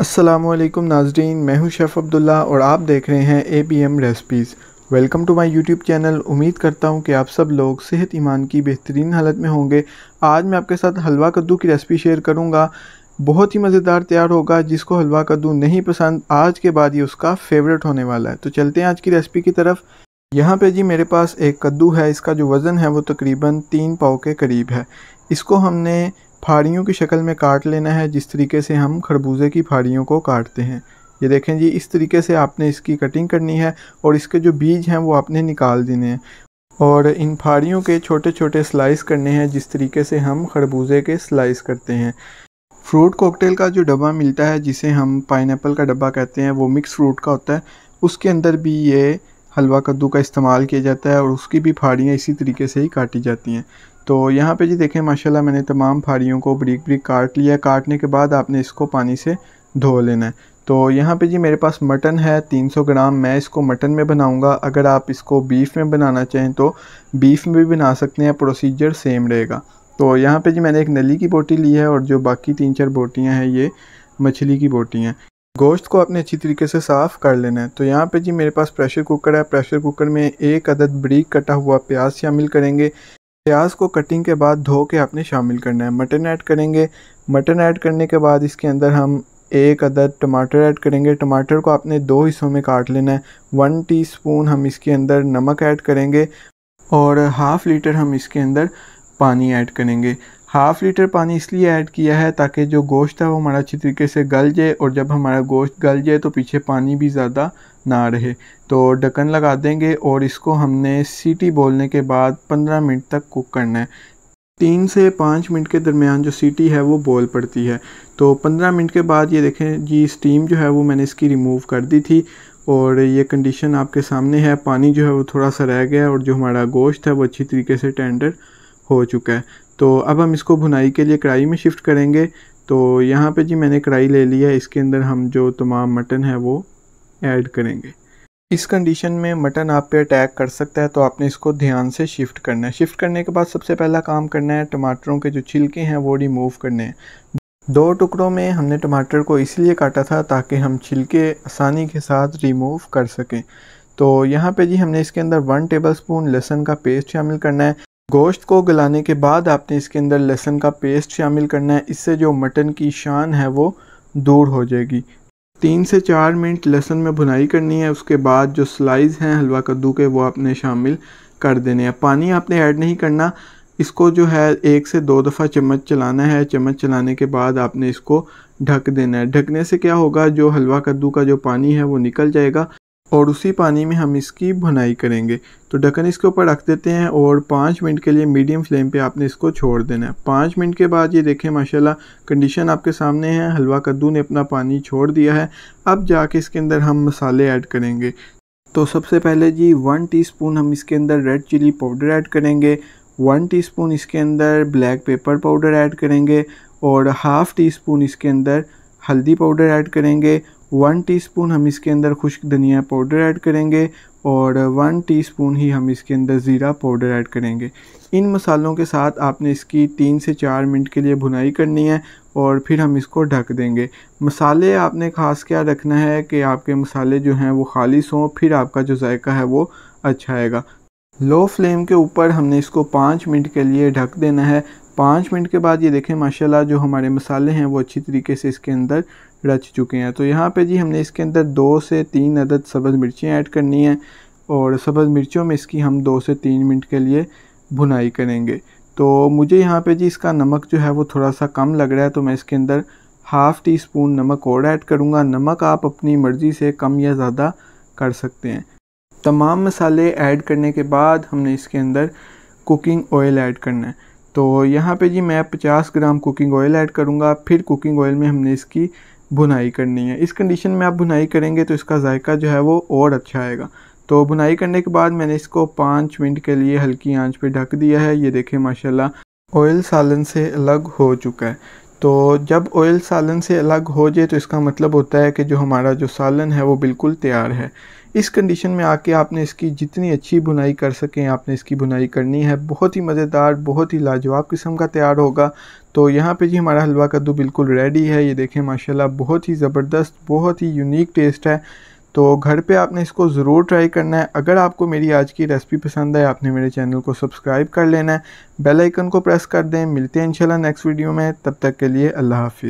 असलम नाजरीन मैं हूं शेफ़ अब्दुल्ला और आप देख रहे हैं A P M recipes welcome to my YouTube channel उम्मीद करता हूं कि आप सब लोग सेहत ईमान की बेहतरीन हालत में होंगे आज मैं आपके साथ हलवा कद्दू की रेसिपी शेयर करूंगा बहुत ही मज़ेदार तैयार होगा जिसको हलवा कद्दू नहीं पसंद आज के बाद ही उसका फेवरेट होने वाला है तो चलते हैं आज की रेसिपी की तरफ यहाँ पर जी मेरे पास एक कद्दू है इसका जो वज़न है वो तकरीबन तीन पाव के करीब है इसको हमने फाड़ियों की शक्ल में काट लेना है जिस तरीके से हम खरबूजे की फाड़ियों को काटते हैं ये देखें जी इस तरीके से आपने इसकी कटिंग करनी है और इसके जो बीज हैं वो आपने निकाल देने हैं और इन फाड़ियों के छोटे छोटे स्लाइस करने हैं जिस तरीके से हम खरबूजे के स्लाइस करते हैं फ्रूट कॉकटेल का जो डब्बा मिलता है जिसे हम पाइन का डब्बा कहते हैं वो मिक्स फ्रूट का होता है उसके अंदर भी ये हलवा कद्दू का इस्तेमाल किया जाता है और उसकी भी फाड़ियाँ इसी तरीके से ही काटी जाती हैं तो यहाँ पे जी देखें माशाल्लाह मैंने तमाम फाड़ियों को ब्रिक ब्रिक काट लिया काटने के बाद आपने इसको पानी से धो लेना है तो यहाँ पे जी मेरे पास मटन है 300 ग्राम मैं इसको मटन में बनाऊंगा अगर आप इसको बीफ़ में बनाना चाहें तो बीफ़ में भी बना सकते हैं प्रोसीजर सेम रहेगा तो यहाँ पे जी मैंने एक नली की बोटी ली है और जो बाकी तीन चार बोटियाँ हैं ये मछली की बोटी हैं गोश्त को आपने अच्छी तरीके से साफ़ कर लेना है तो यहाँ पे जी मेरे पास प्रेशर कुकर है प्रेशर कुकर में एक अदद बरीक कटा हुआ प्याज शामिल करेंगे प्याज को कटिंग के बाद धो के आपने शामिल करना है मटन ऐड करेंगे मटन ऐड करने के बाद इसके अंदर हम एक अदद टमाटर ऐड करेंगे टमाटर को आपने दो हिस्सों में काट लेना है वन टीस्पून हम इसके अंदर नमक ऐड करेंगे और हाफ़ लीटर हम इसके अंदर पानी ऐड करेंगे हाफ़ लीटर पानी इसलिए ऐड किया है ताकि जो गोश्त है वो हमारा अच्छी तरीके से गल जाए और जब हमारा गोश्त गल जाए तो पीछे पानी भी ज़्यादा ना रहे तो ढक्कन लगा देंगे और इसको हमने सीटी बोलने के बाद 15 मिनट तक कुक करना है तीन से पाँच मिनट के दरमियान जो सीटी है वो बोल पड़ती है तो पंद्रह मिनट के बाद ये देखें जी स्टीम जो है वो मैंने इसकी रिमूव कर दी थी और ये कंडीशन आपके सामने है पानी जो है वो थोड़ा सा रह गया और जो हमारा गोश्त है वो अच्छी तरीके से टेंडर हो चुका है तो अब हम इसको भुनाई के लिए कढ़ाई में शिफ्ट करेंगे तो यहाँ पे जी मैंने कढ़ाई ले ली है इसके अंदर हम जो तमाम मटन है वो ऐड करेंगे इस कंडीशन में मटन आप पे अटैक कर सकता है तो आपने इसको ध्यान से शिफ्ट करना है शिफ्ट करने के बाद सबसे पहला काम करना है टमाटरों के जो छिलके हैं वो रिमूव करने हैं दो टुकड़ों में हमने टमाटर को इसलिए काटा था ताकि हम छिलके आसानी के साथ रिमूव कर सकें तो यहाँ पे जी हमने इसके अंदर वन टेबल स्पून लहसुन का पेस्ट शामिल करना है गोश्त को गलाने के बाद आपने इसके अंदर लहसुन का पेस्ट शामिल करना है इससे जो मटन की शान है वो दूर हो जाएगी तीन से चार मिनट लहसुन में भुनाई करनी है उसके बाद जो स्लाइस हैं हलवा कद्दू के वो आपने शामिल कर देने हैं पानी आपने ऐड नहीं करना इसको जो है एक से दो दफ़ा चम्मच चलाना है चम्मच चलाने के बाद आपने इसको ढक देना है ढकने से क्या होगा जो हलवा कद्दू का जो पानी है वो निकल जाएगा और उसी पानी में हम इसकी भुनाई करेंगे तो ढक्कन इसके ऊपर रख देते हैं और पाँच मिनट के लिए मीडियम फ्लेम पे आपने इसको छोड़ देना है पाँच मिनट के बाद ये देखें माशाल्लाह कंडीशन आपके सामने है हलवा कद्दू ने अपना पानी छोड़ दिया है अब जाके इसके अंदर हम मसाले ऐड करेंगे तो सबसे पहले जी वन टी हम इसके अंदर रेड चिली पाउडर ऐड करेंगे वन टी इसके अंदर ब्लैक पेपर पाउडर ऐड करेंगे और हाफ़ टी स्पून इसके अंदर हल्दी पाउडर ऐड करेंगे वन टीस्पून हम इसके अंदर खुश्क धनिया पाउडर ऐड करेंगे और वन टीस्पून ही हम इसके अंदर ज़ीरा पाउडर ऐड करेंगे इन मसालों के साथ आपने इसकी तीन से चार मिनट के लिए भुनाई करनी है और फिर हम इसको ढक देंगे मसाले आपने खास क्या रखना है कि आपके मसाले जो हैं वो खालिश हों फिर आपका जो जायका है वो अच्छा आएगा लो फ्लेम के ऊपर हमने इसको पाँच मिनट के लिए ढक देना है पाँच मिनट के बाद ये देखें माशाल्लाह जो हमारे मसाले हैं वो अच्छी तरीके से इसके अंदर रच चुके हैं तो यहाँ पे जी हमने इसके अंदर दो से तीन अदद सब्ज़ मिर्चियाँ ऐड करनी हैं और सब्ज़ मिर्चियों में इसकी हम दो से तीन मिनट के लिए भुनाई करेंगे तो मुझे यहाँ पे जी इसका नमक जो है वो थोड़ा सा कम लग रहा है तो मैं इसके अंदर हाफ़ टी स्पून नमक और ऐड करूँगा नमक आप अपनी मर्ज़ी से कम या ज़्यादा कर सकते हैं तमाम मसाले ऐड करने के बाद हमने इसके अंदर कुकिंग ऑयल ऐड करना है तो यहाँ पे जी मैं 50 ग्राम कुकिंग ऑयल ऐड करूँगा फिर कुकिंग ऑयल में हमने इसकी बुनाई करनी है इस कंडीशन में आप बुनाई करेंगे तो इसका जायका जो है वो और अच्छा आएगा तो बुनाई करने के बाद मैंने इसको पाँच मिनट के लिए हल्की आंच पे ढक दिया है ये देखें माशाल्लाह ऑयल सालन से अलग हो चुका है तो जब ऑयल सालन से अलग हो जाए तो इसका मतलब होता है कि जो हमारा जो सालन है वो बिल्कुल तैयार है इस कंडीशन में आके आपने इसकी जितनी अच्छी बुनाई कर सकें आपने इसकी बुनाई करनी है बहुत ही मज़ेदार बहुत ही लाजवाब किस्म का तैयार होगा तो यहाँ पे जी हमारा हलवा कद्दू बिल्कुल रेडी है ये देखें माशाल्लाह बहुत ही ज़बरदस्त बहुत ही यूनिक टेस्ट है तो घर पे आपने इसको ज़रूर ट्राई करना है अगर आपको मेरी आज की रेसिपी पसंद है आपने मेरे चैनल को सब्सक्राइब कर लेना है बेल आइकन को प्रेस कर दें मिलते हैं इंशाल्लाह नेक्स्ट वीडियो में तब तक के लिए अल्लाह हाफि